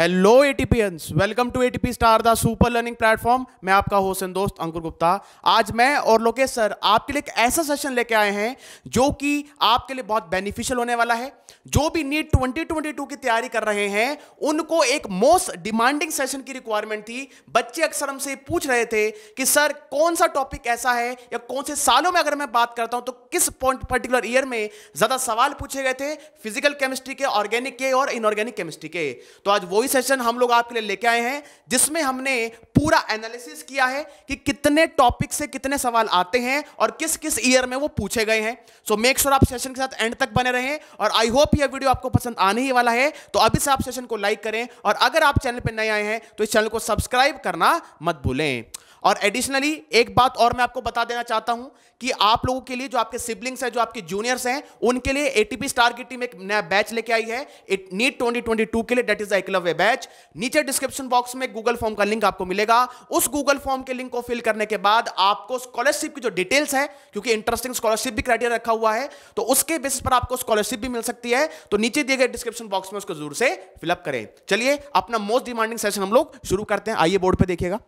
hello ATPians welcome to ATP star the super learning platform मैं आपका होसन दोस्त अंकुर गुप्ता आज मैं और लोकेश सर आपके लिए एक ऐसा सेशन लेके आए हैं जो कि आपके लिए बहुत बेनिफिशियल होने वाला है जो भी नीट 2022 की तैयारी कर रहे हैं उनको एक मोस्ट डिमांडिंग सेशन की रिक्वायरमेंट थी बच्चे अक्सर हमसे पूछ रहे थे कि सर कौन सा टॉपिक ऐसा है या कौन से सालों में अगर मैं बात करता हूं तो किस पॉइंट पर्टिकुलर ईयर में ज्यादा सवाल पूछे गए थे फिजिकल केमिस्ट्री के ऑर्गेनिक के और इनऑर्गेनिक केमिस्ट्री के तो आज वही सेशन हम लोग आपके लिए लेके आए हैं जिसमें हमने पूरा एनालिसिस किया है कि कितने टॉपिक से कितने सवाल आते हैं और किस किस ईयर में वो पूछे गए हैं सो मेक श्योर आप सेशन के साथ एंड तक बने रहें और आई होप होप यह वीडियो आपको पसंद आने ही वाला है तो अभी से आप सेशन को लाइक करें और अगर आप चैनल पर नए आए हैं तो इस चैनल को सब्सक्राइब करना मत भूलें और एडिशनली एक बात और मैं आपको बता देना चाहता हूं कि आप लोगों के लिए जो आपके सिबलिंग्स हैं जो आपके जूनियर्स हैं उनके लिए एटीपी स्टार की टीम एक नया बैच लेके आई है it NEET twenty twenty two के लिए date is the Eklavya batch नीचे डिस्क्रिप्शन बॉक्स में गूगल फॉर्म का लिंक आपको मिलेगा उस गूगल फॉर्म के लिंक को फिल करने के बाद आपको स्कॉलरशिप की जो डिटेल्स है क्योंकि इंटरेस्टिंग स्कॉलरशिप भी क्राइटेरिया रखा हुआ है तो उसके बेसिस पर आपको स्कॉलरशिप भी मिल सकती है है तो नीचे दिए गए डिस्क्रिप्शन बॉक्स में उसको जरूर से फिलअप करें चलिए अपना मोस्ट डिमांडिंग सेशन हम लोग शुरू करते हैं आइए बोर्ड पर देखिएगा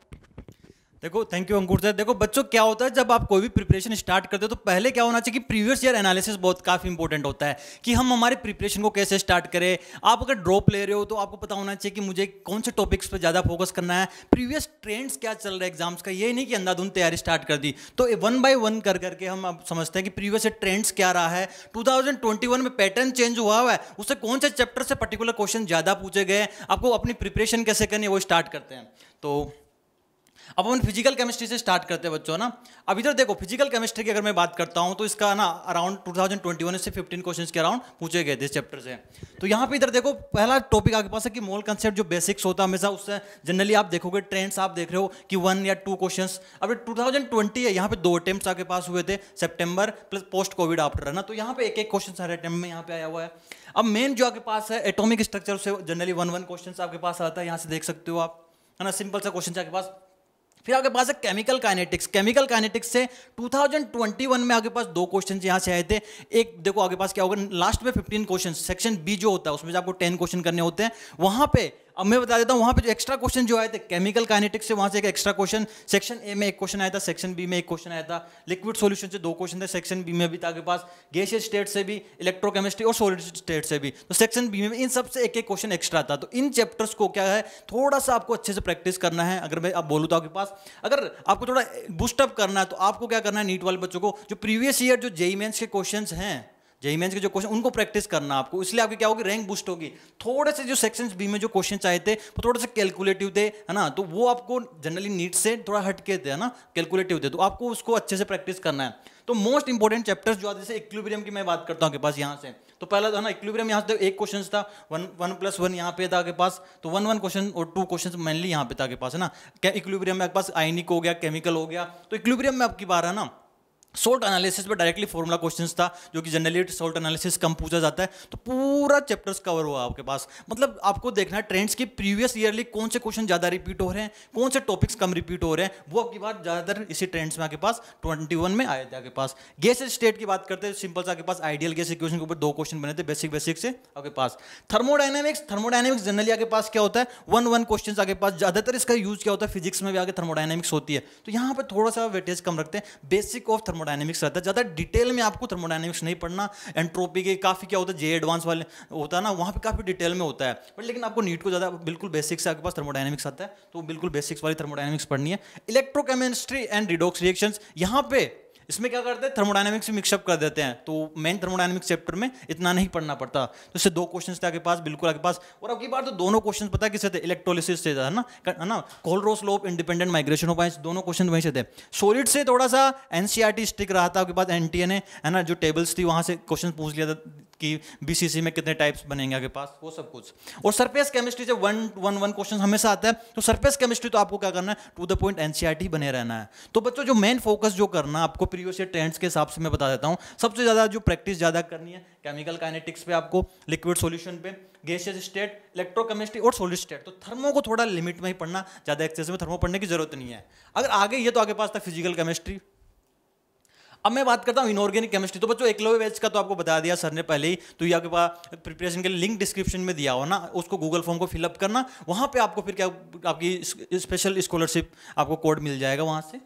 देखो थैंक यू अंकुर सर देखो बच्चों क्या होता है जब आप कोई भी प्रिपरेशन स्टार्ट करते हो तो पहले क्या होना चाहिए कि प्रीवियस ईयर एनालिसिस बहुत काफ़ी इंपॉर्टेंट होता है कि हम हमारे प्रिपरेशन को कैसे स्टार्ट करें आप अगर ड्रॉप ले रहे हो तो आपको पता होना चाहिए कि मुझे कौन से टॉपिक्स पर ज़्यादा फोकस करना है प्रीवियस ट्रेंड्स क्या चल रहा है एग्जाम्स का ये नहीं कि अंधाधुन तैयारी स्टार्ट कर दी तो वन बाई वन कर करके हम अब समझते हैं कि प्रीवियस ट्रेंड्स क्या रहा है टू में पैटर्न चेंज हुआ हुआ है उससे कौन से चैप्टर से पर्टिकुलर क्वेश्चन ज़्यादा पूछे गए आपको अपनी प्रिपरेशन कैसे करनी है वो स्टार्ट करते हैं तो अब हम फिजिकल केमिस्ट्री से स्टार्ट करते हैं बच्चों ना अब इधर देखो फिजिकल केमिस्ट्री की अगर मैं बात करता हूँ तो इसका ना अराउंड 2021 से 15 क्वेश्चंस के अराउंड पूछे गए थे इस चैप्टर से तो यहाँ पे इधर देखो पहला टॉपिक आपके पास है कि मोल कंसेप्ट जो बेसिक्स होता है हमेशा उससे जनरली आप देखोगे ट्रेंड्स आप देख रहे हो कि वन या टू क्वेश्चन अब टू है यहाँ पे दो अटैम्प्ट आपके पास हुए थे September plus post Covid after है ना तो यहाँ पे एक एक क्वेश्चन हर अटेम्प्ट में यहाँ पे आया हुआ है अब मेन जो आपके पास है एटोमिक स्ट्रक्चर से जनरली वन वन क्वेश्चन आपके पास आता है यहाँ से देख सकते हो आप है ना सिंपल सा क्वेश्चन आपके पास फिर आपके पास है केमिकल काइनेटिक्स केमिकल काइनेटिक्स से 2021 में आपके पास दो क्वेश्चन यहाँ से आए थे एक देखो आपके पास क्या होगा लास्ट में 15 क्वेश्चन सेक्शन बी जो होता है उसमें आपको 10 क्वेश्चन करने होते हैं वहाँ पे अब मैं बता देता हूँ वहाँ पे जो एक्स्ट्रा क्वेश्चन जो आए थे केमिकल काइनेटिक्स से वहाँ से एक एक्स्ट्रा क्वेश्चन सेक्शन ए में एक क्वेश्चन आया था सेक्शन बी में एक क्वेश्चन आया था लिक्विड सॉल्यूशन से दो क्वेश्चन थे सेक्शन बी में भी था आपके पास गैसियस स्टेट से भी इलेक्ट्रोकेमिस्ट्री और सॉलिड स्टेट से भी तो सेक्शन बी में इन सबसे एक एक क्वेश्चन एक्स्ट्रा था तो इन चैप्टर्स को क्या है थोड़ा सा आपको अच्छे से प्रैक्टिस करना है अगर मैं आप बोलूँ तो आपके पास अगर आपको थोड़ा बूस्टअप करना है तो आपको क्या करना है नीट वाले बच्चों को जो प्रीवियस ईयर जो जेई मेन्स के क्वेश्चन हैं जेई मेन्स के जो क्वेश्चन उनको प्रैक्टिस करना आपको इसलिए आपकी क्या होगी रैंक बूस्ट होगी थोड़े से जो सेक्शन बी में जो क्वेश्चन चाहे थे वो थोड़े से कैलकुलेटिव थे है ना तो वो आपको जनरली नीट से थोड़ा हटके थे है ना कैलकुलेटिव थे तो आपको उसको अच्छे से प्रैक्टिस करना है तो मोस्ट इंपॉर्टेंट चैप्टर्स जो आते जैसे इक्विब्रियम की मैं बात करता हूँ के पास यहाँ से तो पहला है ना इक्विब्रियम यहाँ से एक क्वेश्चन था वन वन प्लस वन यहाँ पे था के पास तो वन वन क्वेश्चन और टू क्वेश्चन मेनली यहाँ पे था के पास है ना क्या इक्विब्रियम में आपके पास आइनिक हो गया केमिकल हो गया तो इक्विब्रियम में आपकी बार है ना सोल्ट एनालिसिस पे डायरेक्टली फॉर्मूला क्वेश्चन था जो कि जनरली सोल्ट एनालिसिस कम पूछा जाता है तो पूरा चैप्टर्स कवर हुआ आपके पास मतलब आपको देखना है ट्रेंड्स की प्रीवियस ईयरली कौन से क्वेश्चन ज़्यादा रिपीट हो रहे हैं कौन से टॉपिक्स कम रिपीट हो रहे हैं वो आपकी बात ज़्यादातर इसी ट्रेंड्स में आपके पास ट्वेंटी में आए थे आपके पास गैस स्टेट की बात करते हैं सिंपल से आपके पास आइडियल गैस इक्वेशन के ऊपर दो क्वेश्चन बने थे बेसिक बेसिक से आपके पास थर्मोडाइनमिक्स थर्मोडाइनमिक्स जनरली आपके पास क्या होता है वन वन क्वेश्चन आपके पास ज़्यादातर इसका यूज क्या होता है फिजिक्स में भी आगे थर्मोडाइनमिक्स होती है तो यहाँ पर थोड़ा सा वेटेज कम रखते हैं बेसिक ऑफ थर्मो थर्मोडाइनमिक्स रहता है ज़्यादा डिटेल में आपको थर्मोडाइनमिक्स नहीं पढ़ना एंट्रोपी के काफ़ी क्या होता है जे एडवांस वाले होता है ना वहाँ पर काफ़ी डिटेल में होता है बट लेकिन आपको नीट को ज़्यादा बिल्कुल बेसिक्स आपके पास थर्मोडाइनमिक्स आता है तो बिल्कुल बेसिक्स वाली थर्मोडाइनमिक्स पढ़नी है इलेक्ट्रोकेमिस्ट्री एंड रिडोक्स रिएक्शंस यहाँ पे इसमें क्या करते हैं थर्मोडाइनमिक्स में मिक्सअप कर देते हैं तो मेन थर्मोडाइनमिक्स चैप्टर में इतना नहीं पढ़ना पड़ता तो इससे दो क्वेश्चन थे आपके पास बिल्कुल आपके पास और की बार तो दोनों क्वेश्चन पता किसे थे इलेक्ट्रोलिसिस से था ना है ना कोलरोस लोप इंडिपेंडेंट माइग्रेशन हो आइस दोनों क्वेश्चन वहीं से थे सॉलिड से थोड़ा सा एनसीआरटी स्टिक e रहा था आपके पास एन है ना जो टेबल्स थी वहाँ से क्वेश्चन पूछ लिया था कि बीसीसी में कितने टाइप्स बनेंगे आपके पास वो सब कुछ और सरफेस केमिस्ट्री जब वन वन वन क्वेश्चन हमेशा आता है तो सरफेस केमिस्ट्री तो आपको क्या करना है टू द पॉइंट एनसीआरटी बने रहना है तो बच्चों जो मेन फोकस जो करना आपको प्रीवियस ईयर ट्रेंड्स के हिसाब से मैं बता देता हूँ सबसे ज़्यादा जो प्रैक्टिस ज़्यादा करनी है केमिकल काइनेटिक्स पे आपको लिक्विड सोल्यूशन पे गैसियस स्टेट इलेक्ट्रोकेमिस्ट्री और सोलिड स्टेट तो थर्मो को थोड़ा लिमिट में ही पढ़ना ज़्यादा एक्सेस में थर्मो पढ़ने की जरूरत नहीं है अगर आगे ये तो आगे पास था फिजिकल केमिस्ट्री अब मैं बात करता हूँ इनऑर्गेनिक केमिस्ट्री तो बच्चों एकलव्य बैच का तो आपको बता दिया सर ने पहले ही तो ये आपके पास प्रिपरेशन के लिए लिंक डिस्क्रिप्शन में दिया हो ना उसको गूगल फॉर्म को फिलअप करना वहाँ पर आपको फिर क्या आपकी स्पेशल स्कॉलरशिप आपको कोड मिल जाएगा वहाँ से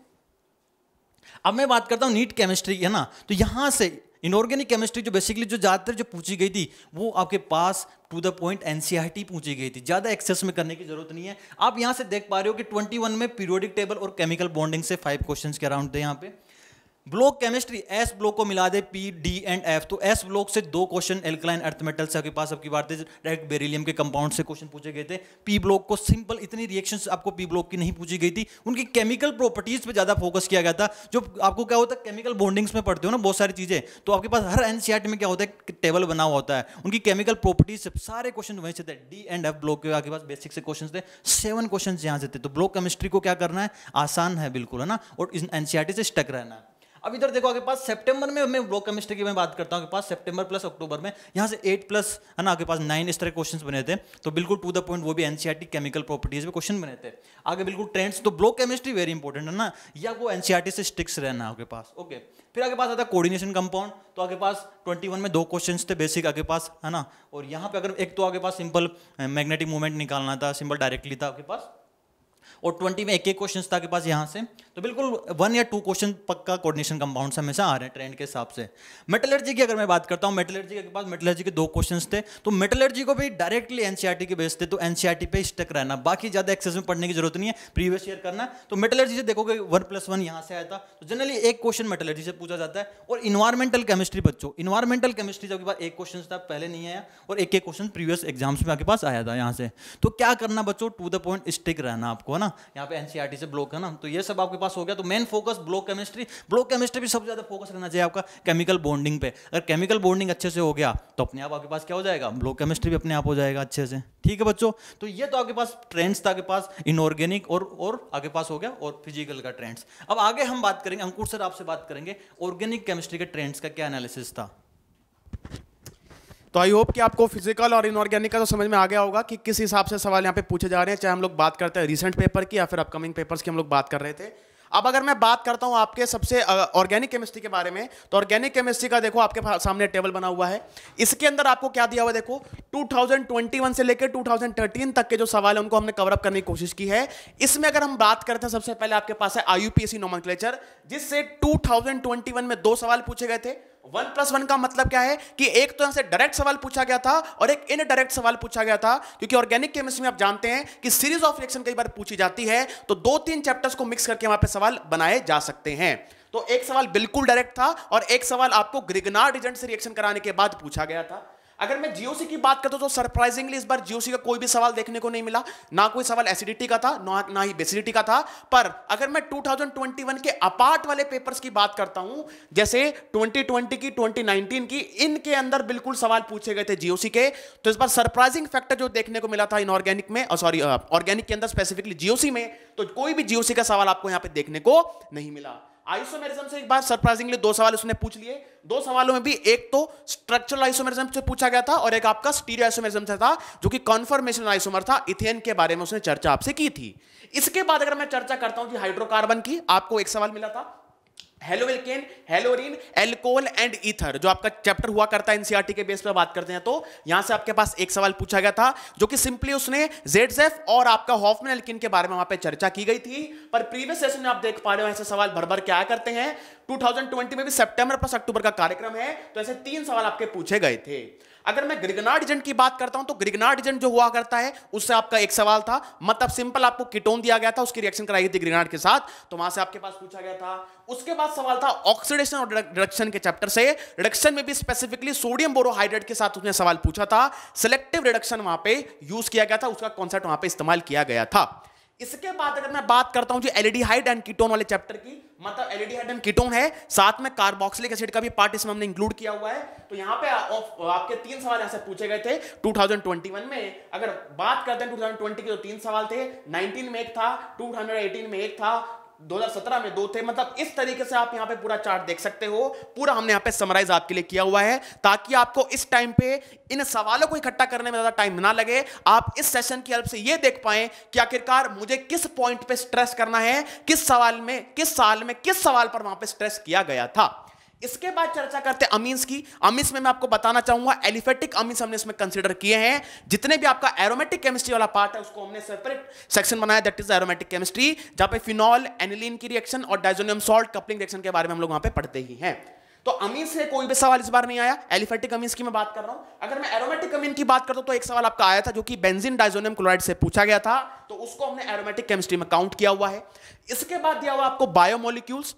अब मैं बात करता हूँ नीट केमिस्ट्री है ना तो यहाँ से इनऑर्गेनिक केमिस्ट्री जो बेसिकली जो ज़्यादातर जो पूछी गई थी वो आपके पास टू द पॉइंट एनसीईआरटी पूछी गई थी ज़्यादा एक्सेस में करने की जरूरत नहीं है आप यहाँ से देख पा रहे हो कि 21 में पीरियोडिक टेबल और केमिकल बॉन्डिंग से फाइव क्वेश्चन के अराउंड थे यहाँ पे ब्लॉक केमिस्ट्री एस ब्लॉक को मिला दे पी डी एंड एफ तो एस ब्लॉक से दो क्वेश्चन एल्कलाइन अर्थ मेटल से आपके पास आपकी बात है डायरेक्ट बेरिलियम के कंपाउंड से क्वेश्चन पूछे गए थे पी ब्लॉक को सिंपल इतनी रिएक्शन आपको पी ब्लॉक की नहीं पूछी गई थी उनकी केमिकल प्रॉपर्टीज पे ज़्यादा फोकस किया गया था जो आपको क्या होता है केमिकल बॉन्डिंग्स में पढ़ते हो ना बहुत सारी चीज़ें तो आपके पास हर एनसीआरटी में क्या होता है टेबल बना हुआ होता है उनकी केमिकल प्रॉपर्टीज से सारे क्वेश्चन वहीं से थे डी एंड एफ ब्लॉक के आपके पास बेसिक से क्वेश्चन थे सेवन क्वेश्चन यहाँ से थे तो ब्लॉक केमिस्ट्री को क्या करना है आसान है बिल्कुल है ना और एनसीआरटी से स्टक रहना है अब इधर देखो आपके पास सेप्टेम्बर में मैं ब्लॉक केमिस्ट्री की मैं बात करता हूँ आपके पास सेप्टेम्बर प्लस अक्टूबर में यहाँ से एट प्लस है ना आपके पास नाइन इस तरह क्वेश्चन बने थे तो बिल्कुल टू द पॉइंट वो भी एनसीआरटी केमिकल प्रॉपर्टीज में क्वेश्चन बने थे आगे बिल्कुल ट्रेंड्स तो ब्लॉक केमिस्ट्री वेरी इंपॉर्टेंट है ना या वो एनसीआरटी से स्टिक्स रहना आपके पास ओके फिर आगे पास आता है कोऑर्डिनेशन कंपाउंड तो आगे पास 21 में दो क्वेश्चंस थे बेसिक आगे पास है ना और यहाँ पे अगर एक तो आगे पास सिंपल मैग्नेटिक मूवमेंट निकालना था सिंपल डायरेक्टली था आपके पास और ट्वेंटी में एक एक क्वेश्चन था के पास यहाँ से तो बिल्कुल वन या टू क्वेश्चन पक्का कोऑर्डिनेशन कंपाउंड हमेशा आ रहे हैं ट्रेंड के हिसाब से मेटलर्जी की अगर मैं बात करता हूँ मेटलर्जी के पास मेटलर्जी के दो क्वेश्चन थे तो मेटलर्जी को भी डायरेक्टली एनसीआरटी के बेस थे तो एनसीआर पे स्टक रहना बाकी ज़्यादा एक्सेस में पढ़ने की जरूरत नहीं है प्रीवियस ईयर करना तो मेटलर्जी से देखोगे वन प्लस वन यहाँ से आया था तो जनरली एक क्वेश्चन मेटलर्जी से पूछा जाता है और इन्वायरमेंटल केमिस्ट्री बच्चों इन्वायरमेंटल केमिस्ट्री जब पास एक क्वेश्चन था पहले नहीं आया और एक एक क्वेश्चन प्रीवियस एग्जाम्स में आपके पास आया था यहाँ से तो क्या करना बच्चों टू द पॉइंट स्टिक रहना आपको है ना ना यहाँ पे एनसीईआरटी e से ब्लॉक है ना तो ये सब आपके पास हो गया तो main focus block chemistry block chemistry भी सबसे ज़्यादा फोकस रहना चाहिए आपका केमिकल बॉन्डिंग पे अगर केमिकल बॉन्डिंग अच्छे से हो गया तो अपने आप आपके पास क्या हो जाएगा ब्लॉक केमिस्ट्री भी अपने आप हो जाएगा अच्छे से ठीक है बच्चों तो ये तो आपके पास ट्रेंड्स था आपके पास इनऑर्गेनिक और और आगे पास हो गया और फिजिकल का ट्रेंड्स अब आगे हम बात करेंगे अंकुर सर आपसे बात करेंगे ऑर्गेनिक केमिस्ट्री के ट्रेंड्स का क्या एनालिसिस था तो आई होप कि आपको फिजिकल और इनऑर्गेनिक का तो समझ में आ गया होगा कि किस हिसाब से सवाल यहाँ पे पूछे जा रहे हैं चाहे हम लोग बात करते हैं रिसेंट पेपर की या फिर अपकमिंग पेपर्स की हम लोग बात कर रहे थे अब अगर मैं बात करता हूँ आपके सबसे ऑर्गेनिक केमिस्ट्री के बारे में तो ऑर्गेनिक केमिस्ट्री का देखो आपके सामने टेबल बना हुआ है इसके अंदर आपको क्या दिया हुआ देखो 2021 से लेकर 2013 तक के जो सवाल है उनको हमने कवरअप करने की कोशिश की है इसमें अगर हम बात करते हैं सबसे पहले आपके पास है आई यू जिससे टू में दो सवाल पूछे गए थे वन प्लस वन का मतलब क्या है कि एक तो से डायरेक्ट सवाल पूछा गया था और एक इनडायरेक्ट सवाल पूछा गया था क्योंकि ऑर्गेनिक केमिस्ट्री में आप जानते हैं कि सीरीज ऑफ रिएक्शन कई बार पूछी जाती है तो दो तीन चैप्टर्स को मिक्स करके वहां पे सवाल बनाए जा सकते हैं तो एक सवाल बिल्कुल डायरेक्ट था और एक सवाल आपको ग्रिगनार डिजेंट से रिएक्शन कराने के बाद पूछा गया था अगर मैं जीओसी की बात करता तो सरप्राइजिंगली इस बार जीओसी का कोई भी सवाल देखने को नहीं मिला ना कोई सवाल एसिडिटी का था ना ना ही बेसिडिटी का था पर अगर मैं 2021 के अपार्ट वाले पेपर्स की बात करता हूं जैसे 2020 की 2019 की इनके अंदर बिल्कुल सवाल पूछे गए थे जीओसी के तो इस बार सरप्राइजिंग फैक्टर जो देखने को मिला था इनऑर्गेनिक में सॉरी ऑर्गेनिक के अंदर स्पेसिफिकली जीओसी में तो कोई भी जीओसी का सवाल आपको यहां पर देखने को नहीं मिला आइसोमेरिज्म से एक बार सरप्राइजिंगली दो सवाल उसने पूछ लिए दो सवालों में भी एक तो स्ट्रक्चरल आइसोमेरिज्म से पूछा गया था और एक आपका स्टीरियो आइसोमेरिज्म से था जो कि कॉन्फर्मेशन आइसोमर था इथेन के बारे में उसने चर्चा आपसे की थी इसके बाद अगर मैं चर्चा करता हूं कि हाइड्रोकार्बन की आपको एक सवाल मिला था halo haloarene alcohol and ether जो आपका चैप्टर हुआ करता है एनसीईआरटी e के बेस पर बात करते हैं तो यहां से आपके पास एक सवाल पूछा गया था जो कि सिंपली उसने जेडसेफ और आपका हॉफमैन एल्किन के बारे में वहां पे चर्चा की गई थी पर प्रीवियस सेशन में आप देख पा रहे हो ऐसे सवाल भर भर के आया करते हैं 2020 में भी सितंबर प्लस अक्टूबर का कार्यक्रम है तो ऐसे तीन सवाल आपके पूछे गए थे अगर मैं ग्रिगनाड एजेंट की बात करता हूं तो ग्रिगनाड एजेंट जो हुआ करता है उससे आपका एक सवाल था मतलब सिंपल आपको किटोन दिया गया था उसकी रिएक्शन कराई थी ग्रिगनाड के साथ तो वहां से आपके पास पूछा गया था उसके बाद सवाल था ऑक्सीडेशन और रिडक्शन के चैप्टर से रिडक्शन में भी स्पेसिफिकली सोडियम बोरोहाइड्रेट के साथ उसने सवाल पूछा था सिलेक्टिव रिडक्शन वहां पर यूज किया गया था उसका कॉन्सेप्ट वहां पर इस्तेमाल किया गया था इसके बाद अगर मैं बात करता हूं एलईडी हाइड एंड कीटोन वाले चैप्टर की मतलब एलईडी हाइड एंड कीटोन है साथ में कार्बोक्सिलिक एसिड का भी पार्ट इसमें हमने इंक्लूड किया हुआ है तो यहां पे आपके तीन सवाल ऐसे पूछे गए थे 2021 में अगर बात करते हैं 2020 के तो तीन सवाल थे 19 में एक था 2018 में एक था 2017 में दो थे मतलब इस तरीके से आप यहां पे पूरा चार्ट देख सकते हो पूरा हमने यहां पे समराइज आपके लिए किया हुआ है ताकि आपको इस टाइम पे इन सवालों को इकट्ठा करने में ज़्यादा टाइम ना लगे आप इस सेशन की हेल्प से यह देख पाए कि आखिरकार मुझे किस पॉइंट पे स्ट्रेस करना है किस सवाल में किस साल में किस सवाल पर वहां पर स्ट्रेस किया गया था इसके बाद चर्चा करते हैं अमीन्स की अमीन्स में मैं आपको बताना चाहूंगा एलिफेटिक अमीन्स हमने इसमें कंसिडर किए हैं जितने भी आपका एरोमेटिक केमिस्ट्री वाला पार्ट है उसको हमने सेपरेट सेक्शन बनाया दैट इज एरोमेटिक केमिस्ट्री जहां पे फिनॉल एनिलीन की रिएक्शन और डाइजोनियम सॉल्ट कपलिंग रिएक्शन के बारे में हम लोग वहां पर पढ़ते ही है तो अमीन से कोई भी सवाल इस बार नहीं आया एलिफेटिक अमीन की मैं बात कर रहा हूं अगर मैं एरोमेटिक अमीन की बात करता हूं तो एक सवाल आपका आया था जो कि बेंजीन डाइजोनियम क्लोराइड से पूछा गया था तो उसको हमने एरोमेटिक केमिस्ट्री में काउंट किया हुआ है इसके बाद दिया हुआ आपको बायोमोलिक्यूल्स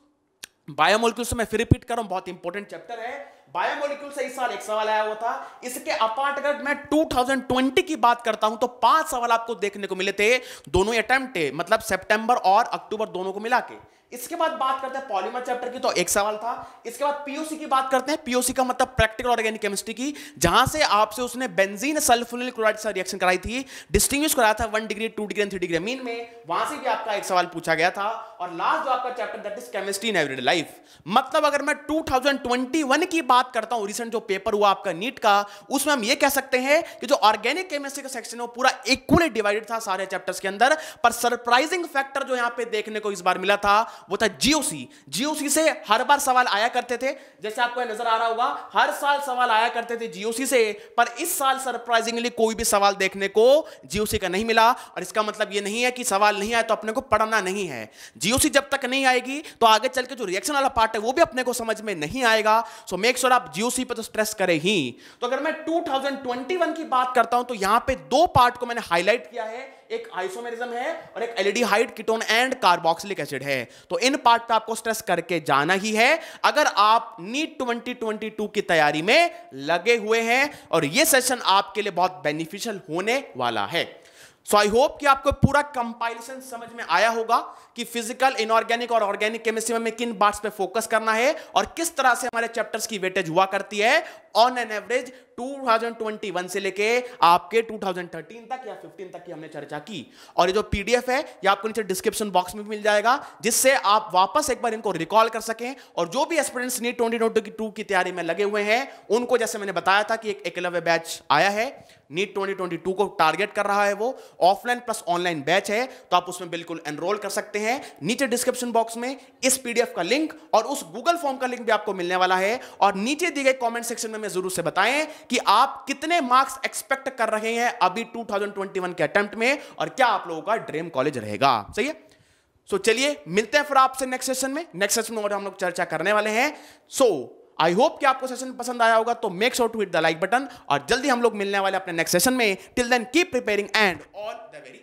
बायोमोलिक्यूल्स से मैं फिर रिपीट कर रहा हूं बहुत इंपॉर्टेंट चैप्टर है बायोमोलिक्यूल से इस साल एक सवाल आया हुआ था इसके अपार्ट अगर मैं 2020 की बात करता हूं तो पांच सवाल आपको देखने को मिले थे दोनों अटेम्प्ट मतलब सितंबर और अक्टूबर दोनों को मिला के इसके बाद बात करते हैं पॉलीमर चैप्टर की तो एक सवाल था इसके बाद पीओसी की बात करते हैं पीओसी का मतलब प्रैक्टिकल ऑर्गेनिक केमिस्ट्री की जहां से आपसे उसने बेंजीन सल्फोनिल क्लोराइड से रिएक्शन कराई थी डिस्टिंग्विश कराया था one degree two degree three degree amine में वहां से भी आपका एक सवाल पूछा गया था और लास्ट जो आपका chapter that is chemistry in everyday life मतलब अगर मैं 2021 की बात करता हूं रिसेंट जो पेपर हुआ आपका नीट का उसमें हम ये कह सकते हैं कि जो ऑर्गेनिक केमिस्ट्री का सेक्शन है वो पूरा इक्वली डिवाइडेड था सारे चैप्टर्स के अंदर पर सरप्राइजिंग फैक्टर जो यहां पे देखने को इस बार मिला था वो था जीओसी जीओसी से हर बार सवाल आया करते थे जैसे आपको नजर आ रहा होगा हर साल सवाल आया करते थे जीओसी से पर इस साल सरप्राइजिंगली कोई भी सवाल देखने को जीओसी का नहीं मिला और इसका मतलब ये नहीं है कि सवाल नहीं आए तो अपने को पढ़ना नहीं है जीओसी जब तक नहीं आएगी तो आगे चल के जो रिएक्शन वाला पार्ट है वो भी अपने को समझ में नहीं आएगा सो मेक श्योर आप जीओसी पर तो स्ट्रेस करें ही तो अगर मैं टू की बात करता हूं तो यहां पर दो पार्ट को मैंने हाईलाइट किया है एक आइसोमेरिज्म है और एक हाइट कीटोन एंड कार्बोक्सिलिक एसिड है तो इन पार्ट पे आपको स्ट्रेस करके जाना ही है अगर आप नीट 2022 की तैयारी में लगे हुए हैं और ये सेशन आपके लिए बहुत बेनिफिशियल होने वाला है सो आई होप कि आपको पूरा कंपाइलेशन समझ में आया होगा कि फिजिकल इनऑर्गेनिक और ऑर्गेनिक केमिस्ट्री में हमें किन पार्ट्स पे फोकस करना है और किस तरह से हमारे चैप्टर्स की वेटेज हुआ करती है ऑन एन एवरेज 2021 से लेके आपके 2013 तक या 15 तक की हमने चर्चा की और ये जो पीडीएफ है ये आपको नीचे डिस्क्रिप्शन बॉक्स में भी मिल जाएगा जिससे आप वापस एक बार इनको रिकॉल कर सकें और जो भी एक्सपीरियंस नीट ट्वेंटी की तैयारी में लगे हुए हैं उनको जैसे मैंने बताया था कि एक एकलव्य बैच आया है नीट 2022 को टारगेट कर रहा है वो ऑफलाइन प्लस ऑनलाइन बैच है तो आप उसमें बिल्कुल एनरोल कर सकते हैं नीचे डिस्क्रिप्शन बॉक्स में इस पीडीएफ का लिंक और उस गूगल फॉर्म का लिंक भी आपको मिलने वाला है और नीचे दिए गए कॉमेंट सेक्शन में जरूर से बताएं कि आप कितने मार्क्स एक्सपेक्ट कर रहे हैं अभी टू के अटेम्प्ट में और क्या आप लोगों का ड्रीम कॉलेज रहेगा सही है सो so, चलिए मिलते हैं फिर आपसे नेक्स्ट सेशन में नेक्स्ट सेशन में और हम लोग चर्चा करने वाले हैं सो so, आई होप कि आपको सेशन पसंद आया होगा तो make sure to hit the like button और जल्दी हम लोग मिलने वाले अपने नेक्स्ट सेशन में till then keep preparing and all the very